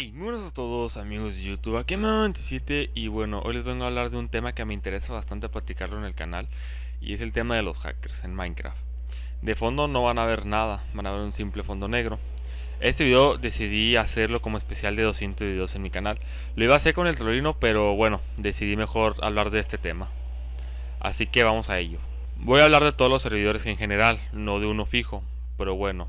Hola a todos amigos de YouTube, aquí Mao27 y bueno, hoy les vengo a hablar de un tema que me interesa bastante platicarlo en el canal y es el tema de los hackers en Minecraft. De fondo no van a ver nada, van a ver un simple fondo negro. Este video decidí hacerlo como especial de 200 videos en mi canal. Lo iba a hacer con el trolino, pero bueno, decidí mejor hablar de este tema. Así que vamos a ello. Voy a hablar de todos los servidores en general, no de uno fijo, pero bueno,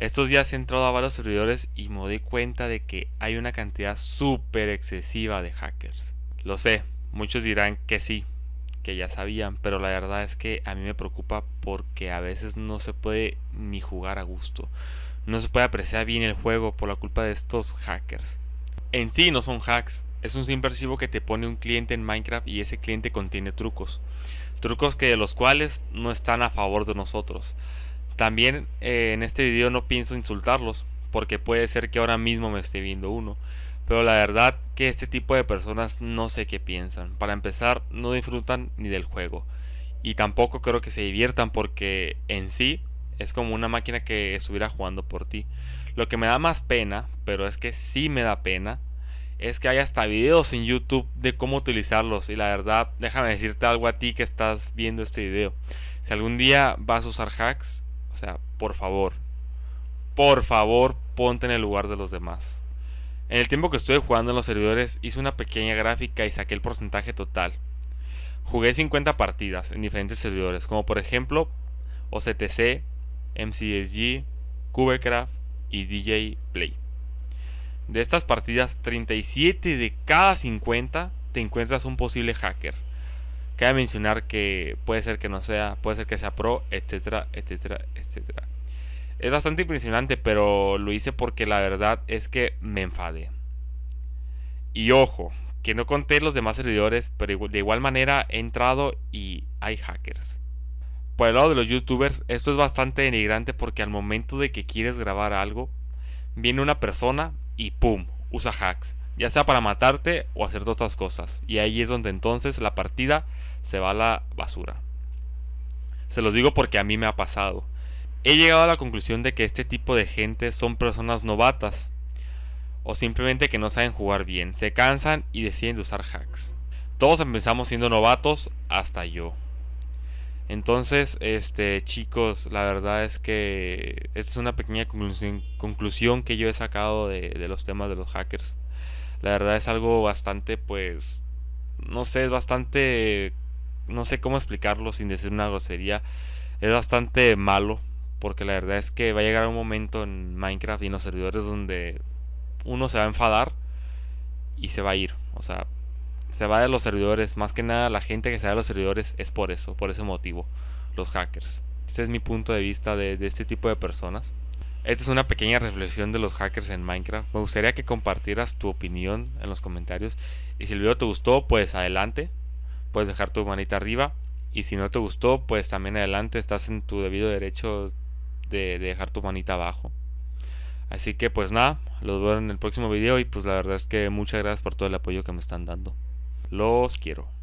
estos días he entrado a varios servidores y me doy cuenta de que hay una cantidad súper excesiva de hackers. Lo sé, muchos dirán que sí, que ya sabían, pero la verdad es que a mí me preocupa porque a veces no se puede ni jugar a gusto. No se puede apreciar bien el juego por la culpa de estos hackers. En sí no son hacks, es un simple archivo que te pone un cliente en Minecraft y ese cliente contiene trucos. Trucos que de los cuales no están a favor de nosotros. También eh, en este video no pienso insultarlos, porque puede ser que ahora mismo me esté viendo uno. Pero la verdad que este tipo de personas no sé qué piensan. Para empezar, no disfrutan ni del juego. Y tampoco creo que se diviertan porque en sí es como una máquina que estuviera jugando por ti. Lo que me da más pena, pero es que sí me da pena, es que hay hasta videos en YouTube de cómo utilizarlos. Y la verdad, déjame decirte algo a ti que estás viendo este video. Si algún día vas a usar hacks, o sea, por favor, por favor, ponte en el lugar de los demás. En el tiempo que estuve jugando en los servidores hice una pequeña gráfica y saqué el porcentaje total. Jugué 50 partidas en diferentes servidores, como por ejemplo OCTC, MCSG, Cubecraft y DJ Play. De estas partidas, 37 de cada 50 te encuentras un posible hacker. Cabe mencionar que puede ser que no sea, puede ser que sea pro, etcétera, etcétera, etcétera. Es bastante impresionante, pero lo hice porque la verdad es que me enfadé. Y ojo, que no conté los demás servidores, pero de igual manera he entrado y hay hackers. Por el lado de los youtubers, esto es bastante denigrante porque al momento de que quieres grabar algo, viene una persona y ¡pum! usa hacks ya sea para matarte o hacer otras cosas. Y ahí es donde entonces la partida se va a la basura. Se los digo porque a mí me ha pasado. He llegado a la conclusión de que este tipo de gente son personas novatas o simplemente que no saben jugar bien, se cansan y deciden de usar hacks. Todos empezamos siendo novatos, hasta yo. Entonces, este, chicos, la verdad es que esta es una pequeña conclusión, que yo he sacado de, de los temas de los hackers. La verdad es algo bastante, pues, no sé, es bastante, no sé cómo explicarlo sin decir una grosería. Es bastante malo, porque la verdad es que va a llegar un momento en Minecraft y en los servidores donde uno se va a enfadar y se va a ir. O sea, se va de los servidores. Más que nada, la gente que se va de los servidores es por eso, por ese motivo, los hackers. Este es mi punto de vista de, de este tipo de personas. Esta es una pequeña reflexión de los hackers en Minecraft. Me gustaría que compartieras tu opinión en los comentarios. Y si el video te gustó, pues adelante. Puedes dejar tu manita arriba. Y si no te gustó, pues también adelante. Estás en tu debido derecho de, dejar tu manita abajo. Así que pues nada, los veo en el próximo video. Y pues la verdad es que muchas gracias por todo el apoyo que me están dando. Los quiero.